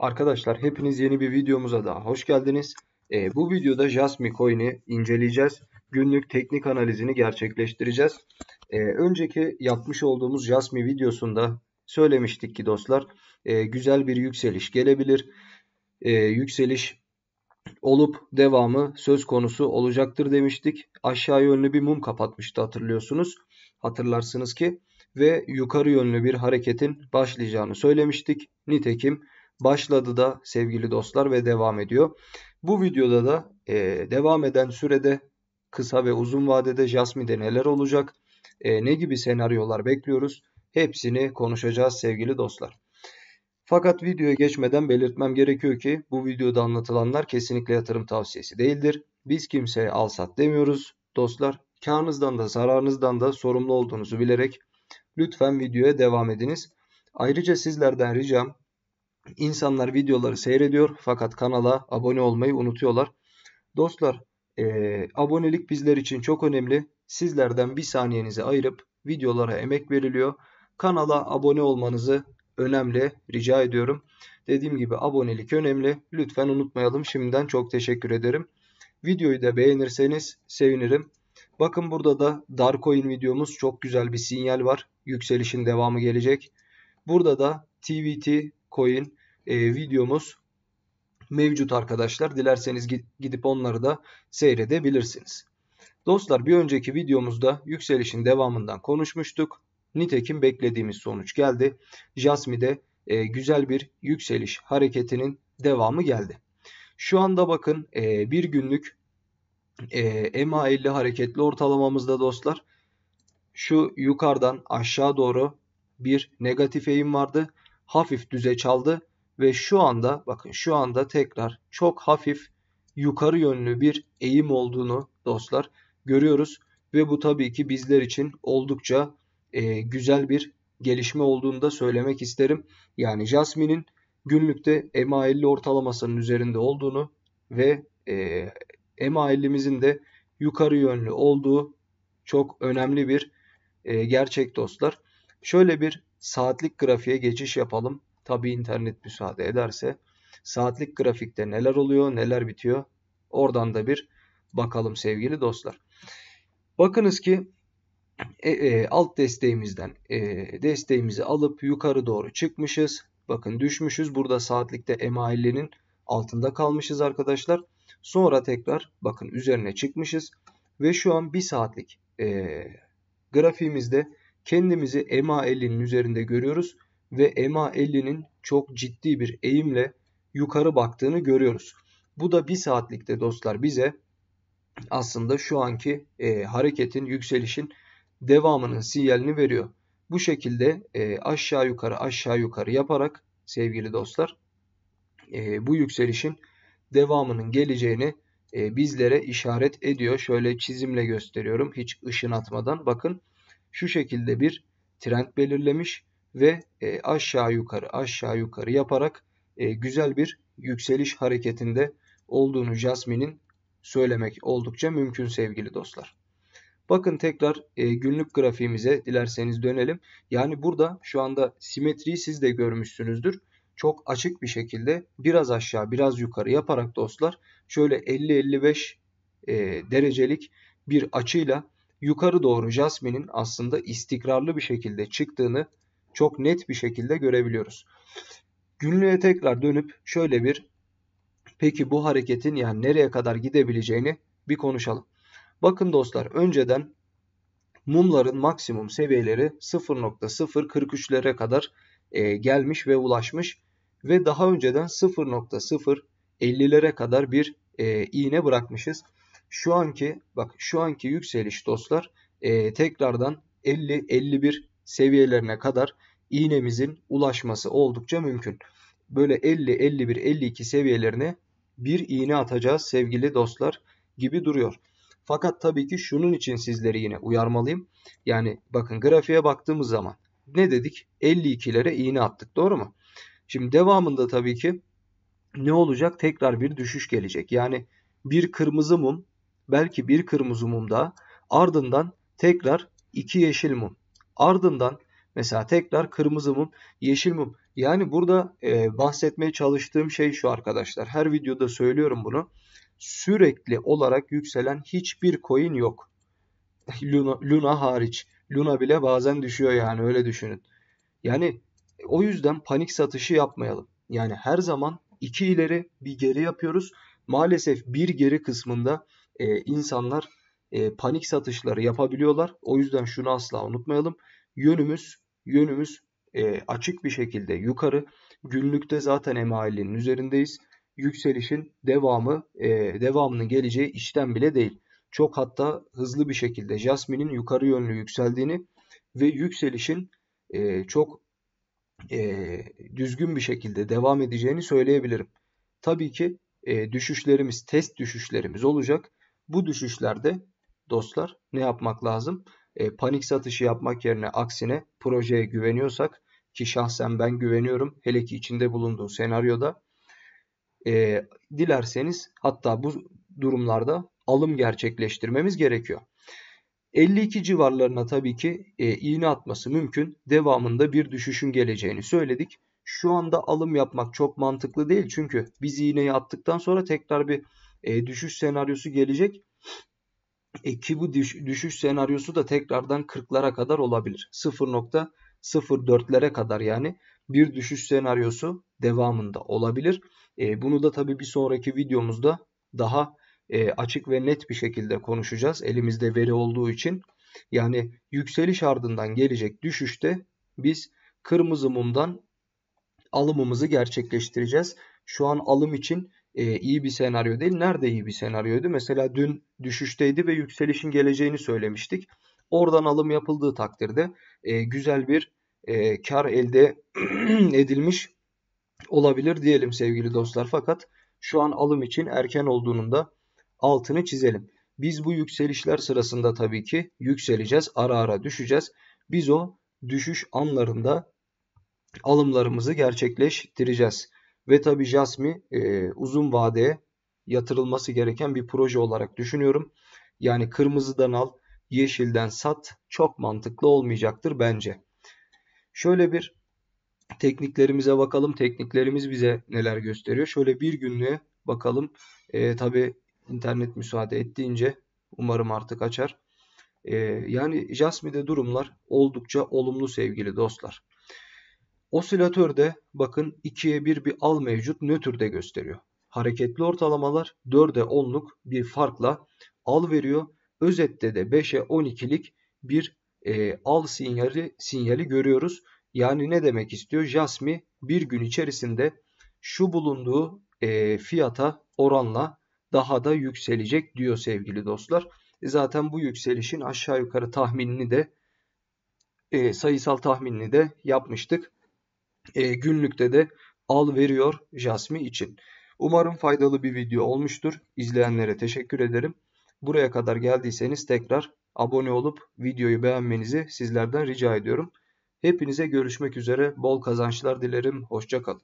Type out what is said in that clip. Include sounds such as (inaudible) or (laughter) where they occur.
Arkadaşlar hepiniz yeni bir videomuza daha hoş geldiniz. Ee, bu videoda Jasmine Coin'i inceleyeceğiz. Günlük teknik analizini gerçekleştireceğiz. Ee, önceki yapmış olduğumuz Jasmine videosunda söylemiştik ki dostlar e, güzel bir yükseliş gelebilir. E, yükseliş olup devamı söz konusu olacaktır demiştik. Aşağı yönlü bir mum kapatmıştı hatırlıyorsunuz. Hatırlarsınız ki ve yukarı yönlü bir hareketin başlayacağını söylemiştik. Nitekim başladı da sevgili dostlar ve devam ediyor. Bu videoda da e, devam eden sürede kısa ve uzun vadede Jasmine'de neler olacak, e, ne gibi senaryolar bekliyoruz hepsini konuşacağız sevgili dostlar. Fakat videoya geçmeden belirtmem gerekiyor ki bu videoda anlatılanlar kesinlikle yatırım tavsiyesi değildir. Biz kimseye al sat demiyoruz. Dostlar karnınızdan da zararınızdan da sorumlu olduğunuzu bilerek lütfen videoya devam ediniz. Ayrıca sizlerden ricam İnsanlar videoları seyrediyor fakat kanala abone olmayı unutuyorlar. Dostlar e, abonelik bizler için çok önemli. Sizlerden bir saniyenizi ayırıp videolara emek veriliyor. Kanala abone olmanızı önemli rica ediyorum. Dediğim gibi abonelik önemli. Lütfen unutmayalım. Şimdiden çok teşekkür ederim. Videoyu da beğenirseniz sevinirim. Bakın burada da Darkoin videomuz çok güzel bir sinyal var. Yükselişin devamı gelecek. Burada da TVT Coin e, videomuz mevcut arkadaşlar. Dilerseniz gidip onları da seyredebilirsiniz. Dostlar bir önceki videomuzda yükselişin devamından konuşmuştuk. Nitekim beklediğimiz sonuç geldi. Jasmi'de e, güzel bir yükseliş hareketinin devamı geldi. Şu anda bakın e, bir günlük e, MA50 hareketli ortalamamızda dostlar şu yukarıdan aşağı doğru bir negatif eğim vardı hafif düze çaldı ve şu anda bakın şu anda tekrar çok hafif yukarı yönlü bir eğim olduğunu dostlar görüyoruz ve bu tabii ki bizler için oldukça e, güzel bir gelişme olduğunu da söylemek isterim. Yani Jasmine'in günlükte MA50 ortalamasının üzerinde olduğunu ve e, MA50'mizin de yukarı yönlü olduğu çok önemli bir e, gerçek dostlar. Şöyle bir saatlik grafiğe geçiş yapalım. Tabi internet müsaade ederse. Saatlik grafikte neler oluyor, neler bitiyor? Oradan da bir bakalım sevgili dostlar. Bakınız ki e, e, alt desteğimizden e, desteğimizi alıp yukarı doğru çıkmışız. Bakın düşmüşüz. Burada saatlikte MA50'nin altında kalmışız arkadaşlar. Sonra tekrar bakın üzerine çıkmışız. Ve şu an 1 saatlik e, grafiğimizde Kendimizi EMA 50'nin üzerinde görüyoruz ve EMA 50'nin çok ciddi bir eğimle yukarı baktığını görüyoruz. Bu da bir saatlikte dostlar bize aslında şu anki e, hareketin, yükselişin devamının sinyalini veriyor. Bu şekilde e, aşağı yukarı aşağı yukarı yaparak sevgili dostlar e, bu yükselişin devamının geleceğini e, bizlere işaret ediyor. Şöyle çizimle gösteriyorum hiç ışın atmadan. Bakın şu şekilde bir trend belirlemiş ve e, aşağı yukarı aşağı yukarı yaparak e, güzel bir yükseliş hareketinde olduğunu Jasmine'in söylemek oldukça mümkün sevgili dostlar. Bakın tekrar e, günlük grafiğimize dilerseniz dönelim. Yani burada şu anda simetriyi siz de görmüşsünüzdür. Çok açık bir şekilde biraz aşağı biraz yukarı yaparak dostlar şöyle 50-55 e, derecelik bir açıyla yukarı doğru Jasmine'in aslında istikrarlı bir şekilde çıktığını çok net bir şekilde görebiliyoruz. Günlüğe tekrar dönüp şöyle bir peki bu hareketin yani nereye kadar gidebileceğini bir konuşalım. Bakın dostlar önceden mumların maksimum seviyeleri 0.043'lere kadar e, gelmiş ve ulaşmış ve daha önceden 0.050'lere kadar bir e, iğne bırakmışız şu anki bak şu anki yükseliş dostlar e, tekrardan 50-51 seviyelerine kadar iğnemizin ulaşması oldukça mümkün. Böyle 50, 51, 52 seviyelerine bir iğne atacağız sevgili dostlar gibi duruyor. Fakat tabii ki şunun için sizleri yine uyarmalıyım. Yani bakın grafiğe baktığımız zaman ne dedik? 52'lere iğne attık doğru mu? Şimdi devamında tabii ki ne olacak? Tekrar bir düşüş gelecek. Yani bir kırmızı mum belki bir kırmızı mum daha. Ardından tekrar iki yeşil mum. Ardından mesela tekrar kırmızı mum, yeşil mum. Yani burada e, bahsetmeye çalıştığım şey şu arkadaşlar. Her videoda söylüyorum bunu. Sürekli olarak yükselen hiçbir coin yok. (laughs) Luna, Luna hariç. Luna bile bazen düşüyor yani öyle düşünün. Yani o yüzden panik satışı yapmayalım. Yani her zaman iki ileri bir geri yapıyoruz. Maalesef bir geri kısmında e, insanlar e, panik satışları yapabiliyorlar. O yüzden şunu asla unutmayalım. Yönümüz yönümüz e, açık bir şekilde yukarı. Günlükte zaten emalinin üzerindeyiz. Yükselişin devamı e, devamının geleceği içten bile değil. Çok hatta hızlı bir şekilde Jasmine'in yukarı yönlü yükseldiğini ve yükselişin e, çok e, düzgün bir şekilde devam edeceğini söyleyebilirim. Tabii ki e, düşüşlerimiz, test düşüşlerimiz olacak. Bu düşüşlerde dostlar ne yapmak lazım? E, panik satışı yapmak yerine aksine projeye güveniyorsak ki şahsen ben güveniyorum hele ki içinde bulunduğu senaryoda e, dilerseniz hatta bu durumlarda alım gerçekleştirmemiz gerekiyor. 52 civarlarına tabii ki e, iğne atması mümkün. Devamında bir düşüşün geleceğini söyledik. Şu anda alım yapmak çok mantıklı değil çünkü biz iğneyi attıktan sonra tekrar bir e, düşüş senaryosu gelecek. E, ki bu düş, düşüş senaryosu da tekrardan 40'lara kadar olabilir. 0.04'lere kadar yani bir düşüş senaryosu devamında olabilir. E, bunu da tabii bir sonraki videomuzda daha e, açık ve net bir şekilde konuşacağız. Elimizde veri olduğu için. Yani yükseliş ardından gelecek düşüşte biz kırmızı mumdan alımımızı gerçekleştireceğiz. Şu an alım için e, iyi bir senaryo değil. Nerede iyi bir senaryoydu? Mesela dün düşüşteydi ve yükselişin geleceğini söylemiştik. Oradan alım yapıldığı takdirde e, güzel bir e, kar elde (clears throat) edilmiş olabilir diyelim sevgili dostlar. Fakat şu an alım için erken olduğunun da altını çizelim. Biz bu yükselişler sırasında tabii ki yükseleceğiz, ara ara düşeceğiz. Biz o düşüş anlarında alımlarımızı gerçekleştireceğiz. Ve tabi Jasmi e, uzun vadeye yatırılması gereken bir proje olarak düşünüyorum. Yani kırmızıdan al, yeşilden sat çok mantıklı olmayacaktır bence. Şöyle bir tekniklerimize bakalım. Tekniklerimiz bize neler gösteriyor. Şöyle bir günlüğe bakalım. E, tabii internet müsaade ettiğince umarım artık açar. E, yani Jasmi'de durumlar oldukça olumlu sevgili dostlar. Osilatörde bakın 2'ye 1 bir al mevcut nötrde gösteriyor. Hareketli ortalamalar 4'e 10'luk bir farkla al veriyor. Özette de 5'e 12'lik bir e, al sinyali, sinyali görüyoruz. Yani ne demek istiyor? Jasmi bir gün içerisinde şu bulunduğu e, fiyata oranla daha da yükselecek diyor sevgili dostlar. E, zaten bu yükselişin aşağı yukarı tahminini de e, sayısal tahminini de yapmıştık e, günlükte de al veriyor Jasmine için. Umarım faydalı bir video olmuştur. İzleyenlere teşekkür ederim. Buraya kadar geldiyseniz tekrar abone olup videoyu beğenmenizi sizlerden rica ediyorum. Hepinize görüşmek üzere. Bol kazançlar dilerim. Hoşçakalın.